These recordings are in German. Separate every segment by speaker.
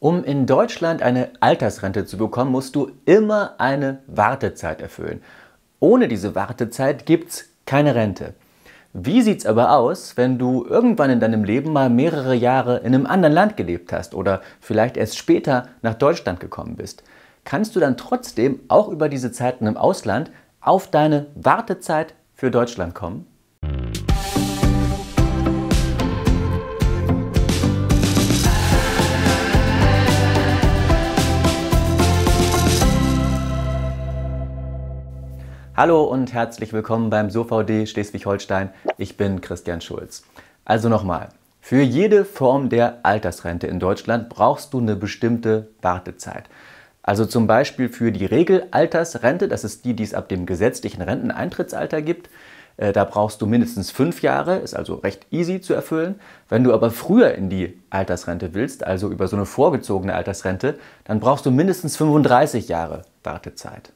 Speaker 1: Um in Deutschland eine Altersrente zu bekommen, musst du immer eine Wartezeit erfüllen. Ohne diese Wartezeit gibt's keine Rente. Wie sieht's aber aus, wenn du irgendwann in deinem Leben mal mehrere Jahre in einem anderen Land gelebt hast oder vielleicht erst später nach Deutschland gekommen bist? Kannst du dann trotzdem auch über diese Zeiten im Ausland auf deine Wartezeit für Deutschland kommen? Hallo und herzlich willkommen beim SoVD Schleswig-Holstein. Ich bin Christian Schulz. Also nochmal, für jede Form der Altersrente in Deutschland brauchst du eine bestimmte Wartezeit. Also zum Beispiel für die Regelaltersrente, das ist die, die es ab dem gesetzlichen Renteneintrittsalter gibt, äh, da brauchst du mindestens fünf Jahre, ist also recht easy zu erfüllen. Wenn du aber früher in die Altersrente willst, also über so eine vorgezogene Altersrente, dann brauchst du mindestens 35 Jahre Wartezeit.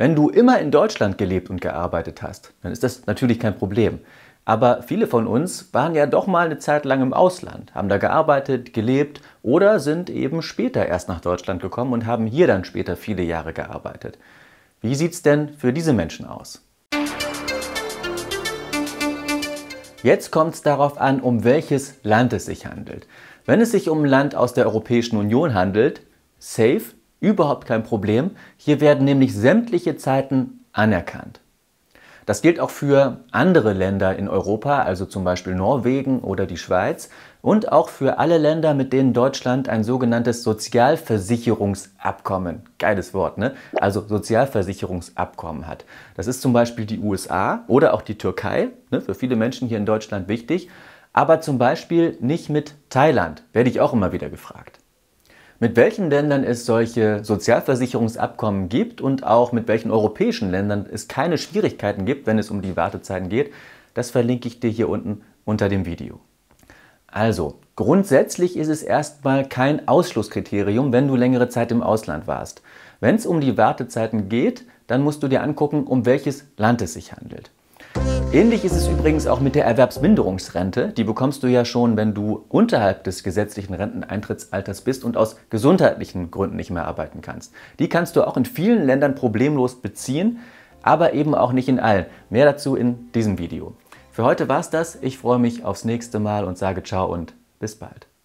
Speaker 1: Wenn du immer in Deutschland gelebt und gearbeitet hast, dann ist das natürlich kein Problem. Aber viele von uns waren ja doch mal eine Zeit lang im Ausland, haben da gearbeitet, gelebt oder sind eben später erst nach Deutschland gekommen und haben hier dann später viele Jahre gearbeitet. Wie sieht es denn für diese Menschen aus? Jetzt kommt es darauf an, um welches Land es sich handelt. Wenn es sich um ein Land aus der Europäischen Union handelt, safe Überhaupt kein Problem. Hier werden nämlich sämtliche Zeiten anerkannt. Das gilt auch für andere Länder in Europa, also zum Beispiel Norwegen oder die Schweiz, und auch für alle Länder, mit denen Deutschland ein sogenanntes Sozialversicherungsabkommen, geiles Wort, ne? Also Sozialversicherungsabkommen hat. Das ist zum Beispiel die USA oder auch die Türkei, ne? für viele Menschen hier in Deutschland wichtig, aber zum Beispiel nicht mit Thailand, werde ich auch immer wieder gefragt mit welchen Ländern es solche Sozialversicherungsabkommen gibt und auch mit welchen europäischen Ländern es keine Schwierigkeiten gibt, wenn es um die Wartezeiten geht, das verlinke ich dir hier unten unter dem Video. Also, grundsätzlich ist es erstmal kein Ausschlusskriterium, wenn du längere Zeit im Ausland warst. Wenn es um die Wartezeiten geht, dann musst du dir angucken, um welches Land es sich handelt. Ähnlich ist es übrigens auch mit der Erwerbsminderungsrente. Die bekommst du ja schon, wenn du unterhalb des gesetzlichen Renteneintrittsalters bist und aus gesundheitlichen Gründen nicht mehr arbeiten kannst. Die kannst du auch in vielen Ländern problemlos beziehen, aber eben auch nicht in allen. Mehr dazu in diesem Video. Für heute war's das. Ich freue mich aufs nächste Mal und sage ciao und bis bald.